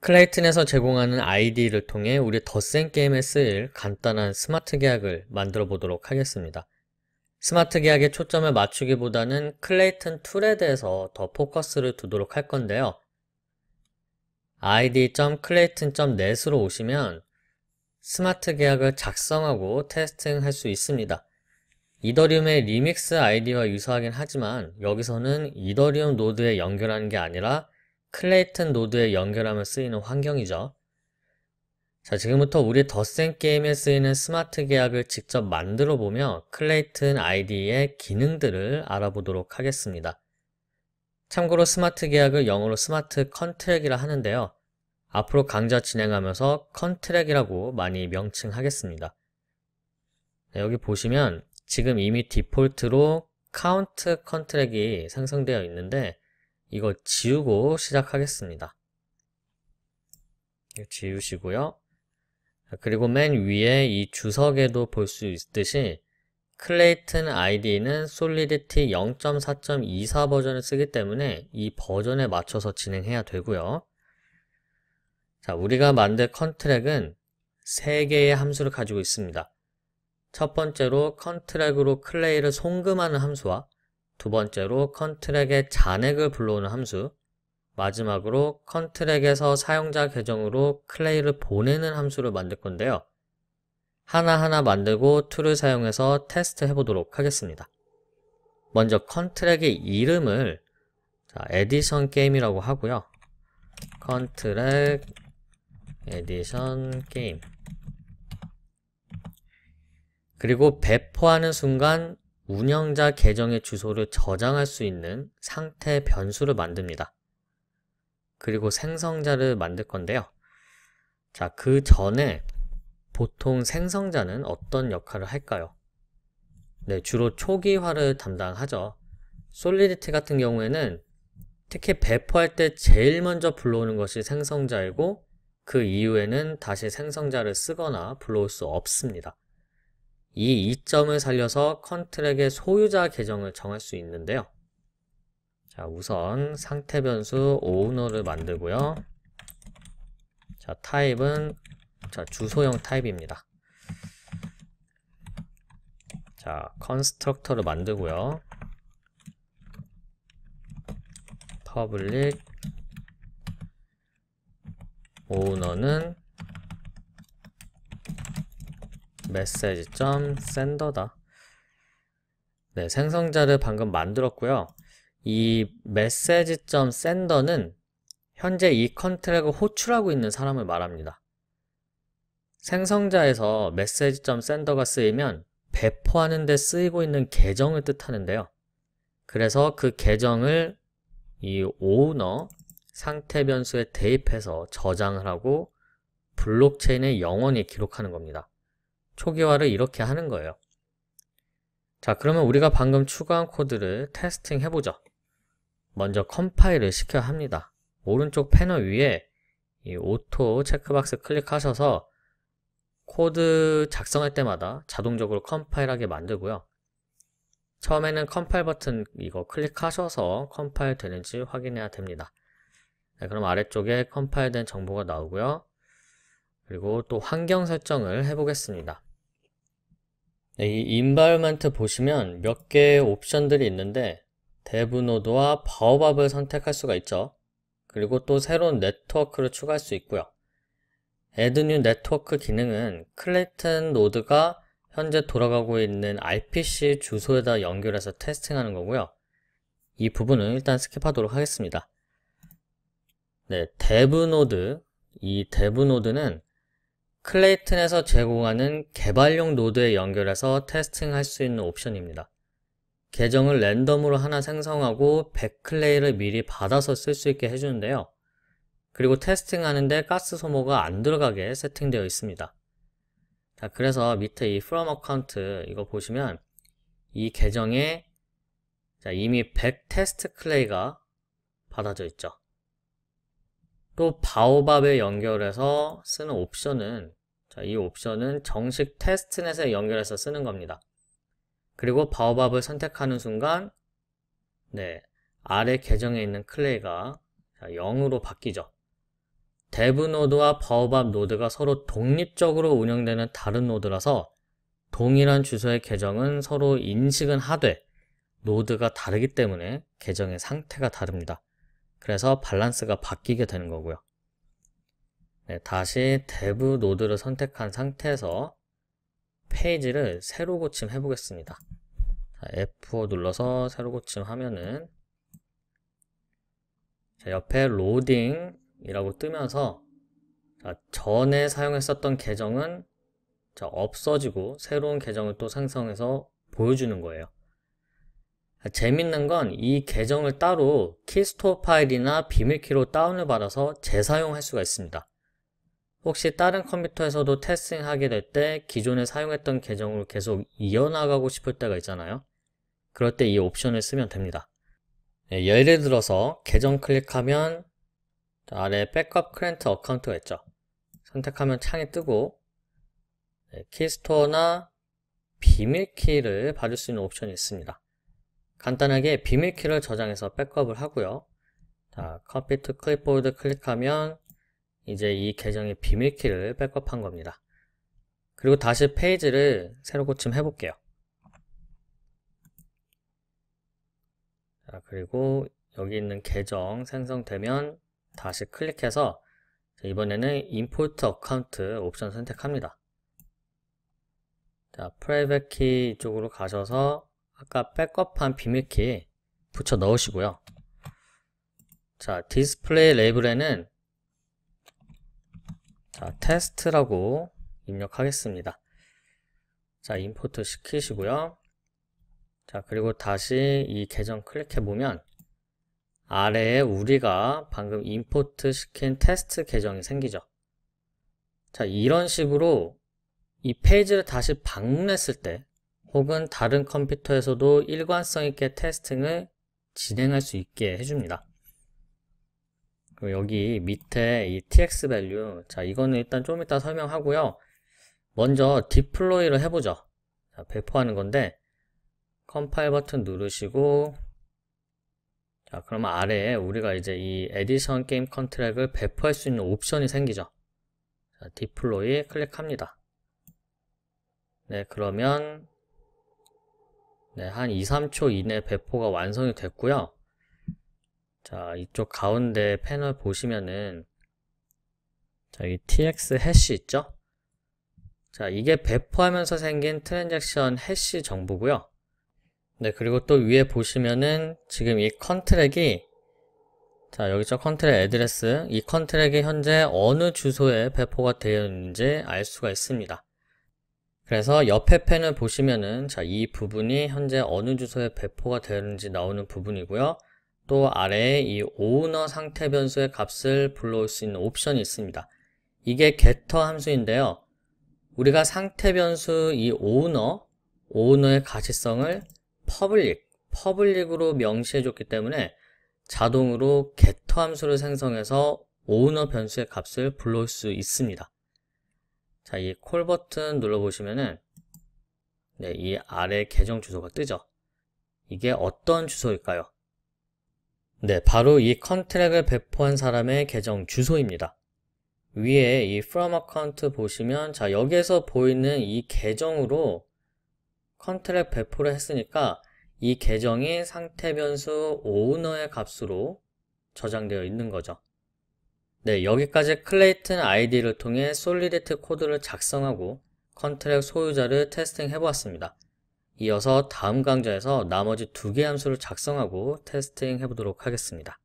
클레이튼에서 제공하는 아이디를 통해 우리 덧셈 게임에 쓰일 간단한 스마트 계약을 만들어 보도록 하겠습니다. 스마트 계약의 초점을 맞추기보다는 클레이튼 툴에 대해서 더 포커스를 두도록 할 건데요. id.clayton.net으로 오시면 스마트 계약을 작성하고 테스팅할 수 있습니다. 이더리움의 리믹스 아이디와 유사하긴 하지만 여기서는 이더리움 노드에 연결하는 게 아니라 클레이튼 노드에 연결하면 쓰이는 환경이죠. 자, 지금부터 우리 더셈 게임에 쓰이는 스마트 계약을 직접 만들어 보며 클레이튼 ID의 기능들을 알아보도록 하겠습니다. 참고로 스마트 계약을 영어로 스마트 컨트랙이라 하는데요. 앞으로 강좌 진행하면서 컨트랙이라고 많이 명칭하겠습니다. 네, 여기 보시면 지금 이미 디폴트로 카운트 컨트랙이 생성되어 있는데 이거 지우고 시작하겠습니다. 지우시고요. 그리고 맨 위에 이 주석에도 볼 수 있듯이 클레이튼 ID는 솔리디티 0.4.24 버전을 쓰기 때문에 이 버전에 맞춰서 진행해야 되고요. 자, 우리가 만들 컨트랙은 3개의 함수를 가지고 있습니다. 첫 번째로 컨트랙으로 클레이를 송금하는 함수와 두 번째로 컨트랙의 잔액을 불러오는 함수, 마지막으로 컨트랙에서 사용자 계정으로 클레이를 보내는 함수를 만들 건데요. 하나하나 만들고 툴을 사용해서 테스트 해보도록 하겠습니다. 먼저 컨트랙의 이름을 자, 에디션 게임이라고 하고요. 컨트랙 에디션 게임 그리고 배포하는 순간 운영자 계정의 주소를 저장할 수 있는 상태 변수를 만듭니다. 그리고 생성자를 만들 건데요. 자, 그 전에 보통 생성자는 어떤 역할을 할까요? 네, 주로 초기화를 담당하죠. 솔리디티 같은 경우에는 특히 배포할 때 제일 먼저 불러오는 것이 생성자이고 그 이후에는 다시 생성자를 쓰거나 불러올 수 없습니다. 이 이점을 살려서 컨트랙의 소유자 계정을 정할 수 있는데요. 자, 우선 상태 변수 오너를 만들고요. 자, 타입은 자, 주소형 타입입니다. 자, 컨스트럭터를 만들고요. public 퍼블릭 오너는 메시지 점 sender다. 네, 생성자를 방금 만들었고요. 이 메시지 점 sender는 현재 이 컨트랙을 호출하고 있는 사람을 말합니다. 생성자에서 메시지 점 sender가 쓰이면 배포하는 데 쓰이고 있는 계정을 뜻하는데요. 그래서 그 계정을 이 owner 상태 변수에 대입해서 저장을 하고 블록체인에 영원히 기록하는 겁니다. 초기화를 이렇게 하는 거예요. 자, 그러면 우리가 방금 추가한 코드를 테스팅 해보죠. 먼저 컴파일을 시켜야 합니다. 오른쪽 패널 위에 이 오토 체크박스 클릭하셔서 코드 작성할 때마다 자동적으로 컴파일하게 만들고요. 처음에는 컴파일 버튼 이거 클릭하셔서 컴파일 되는지 확인해야 됩니다. 네, 그럼 아래쪽에 컴파일된 정보가 나오고요. 그리고 또 환경 설정을 해보겠습니다. 네, 이인바이먼트 보시면 몇 개의 옵션들이 있는데 대부 노드와 바오밥을 선택할 수가 있죠. 그리고 또 새로운 네트워크를 추가할 수 있고요. a 드뉴 네트워크 기능은 클레이튼 노드가 현재 돌아가고 있는 RPC 주소에다 연결해서 테스팅하는 거고요. 이 부분은 일단 스킵하도록 하겠습니다. 네, 데브 노드. 이 데브 노드는 클레이튼에서 제공하는 개발용 노드에 연결해서 테스팅할 수 있는 옵션입니다. 계정을 랜덤으로 하나 생성하고 백클레이를 미리 받아서 쓸 수 있게 해주는데요. 그리고 테스팅하는데 가스 소모가 안 들어가게 세팅되어 있습니다. 자, 그래서 밑에 이 from account 이거 보시면 이 계정에 자, 이미 100 테스트 클레이가 받아져 있죠. 또 바오밥에 연결해서 쓰는 옵션은 자, 이 옵션은 정식 테스트넷에 연결해서 쓰는 겁니다. 그리고 바오밥을 선택하는 순간 네, 아래 계정에 있는 클레이가 0으로 바뀌죠. 데브 노드와 바오밥 노드가 서로 독립적으로 운영되는 다른 노드라서 동일한 주소의 계정은 서로 인식은 하되 노드가 다르기 때문에 계정의 상태가 다릅니다. 그래서 밸런스가 바뀌게 되는 거고요. 네, 다시 대부 노드를 선택한 상태에서 페이지를 새로 고침 해보겠습니다. F5 눌러서 새로 고침 하면은 옆에 로딩이라고 뜨면서 전에 사용했었던 계정은 없어지고 새로운 계정을 또 생성해서 보여주는 거예요. 재밌는 건 이 계정을 따로 키스토어 파일이나 비밀키로 다운을 받아서 재사용할 수가 있습니다. 혹시 다른 컴퓨터에서도 테스팅 하게 될 때 기존에 사용했던 계정으로 계속 이어나가고 싶을 때가 있잖아요. 그럴 때 이 옵션을 쓰면 됩니다. 예, 예를 들어서 계정 클릭하면 아래 백업 크렌트 어카운트가 있죠. 선택하면 창이 뜨고 예, 키스토어나 비밀키를 받을 수 있는 옵션이 있습니다. 간단하게 비밀키를 저장해서 백업을 하고요. 자, 컴퓨터 클립보드 클릭하면 이제 이 계정의 비밀키를 백업한 겁니다. 그리고 다시 페이지를 새로 고침해 볼게요. 자, 그리고 여기 있는 계정 생성되면 다시 클릭해서 이번에는 import account 옵션 선택합니다. 자, private key 쪽으로 가셔서 아까 백업한 비밀키 붙여 넣으시고요. 자, display l a b e l 에는 자, 테스트라고 입력하겠습니다. 자, 임포트 시키시고요. 자, 그리고 다시 이 계정 클릭해보면 아래에 우리가 방금 임포트 시킨 테스트 계정이 생기죠. 자, 이런 식으로 이 페이지를 다시 방문했을 때 혹은 다른 컴퓨터에서도 일관성 있게 테스팅을 진행할 수 있게 해줍니다. 그리고 여기 밑에 이 tx value 자 이거는 일단 좀 이따 설명하고요 먼저 디플로이를 해보죠 자, 배포하는 건데 컴파일 버튼 누르시고 자 그러면 아래에 우리가 이제 이 에디션 게임 컨트랙을 배포할 수 있는 옵션이 생기죠 자, 디플로이 클릭합니다 네 그러면 네, 한 2, 3초 이내 배포가 완성이 됐고요 자, 이쪽 가운데 패널 보시면은 저기 TX 해시 있죠? 자, 이게 배포하면서 생긴 트랜잭션 해시 정보고요. 네, 그리고 또 위에 보시면은 지금 이 컨트랙이 자, 여기 저 컨트랙 애드레스 이 컨트랙이 현재 어느 주소에 배포가 되어 있는지 알 수가 있습니다. 그래서 옆에 펜을 보시면은 자, 이 부분이 현재 어느 주소에 배포가 되는지 나오는 부분이고요. 또 아래에 이 오우너 상태 변수의 값을 불러올 수 있는 옵션이 있습니다. 이게 getter 함수인데요. 우리가 상태 변수 이 오우너, 오우너의 가시성을 public, public으로 명시해 줬기 때문에 자동으로 getter 함수를 생성해서 오우너 변수의 값을 불러올 수 있습니다. 자, 이 콜 버튼 눌러보시면은 네, 이 아래 계정 주소가 뜨죠. 이게 어떤 주소일까요? 네, 바로 이 컨트랙을 배포한 사람의 계정 주소입니다. 위에 이 from account 보시면 자 여기에서 보이는 이 계정으로 컨트랙 배포를 했으니까 이 계정이 상태 변수 owner의 값으로 저장되어 있는 거죠. 네, 여기까지 클레이튼 아이디를 통해 솔리디티 코드를 작성하고 컨트랙 소유자를 테스팅 해보았습니다. 이어서 다음 강좌에서 나머지 두 개 함수를 작성하고 테스팅 해보도록 하겠습니다.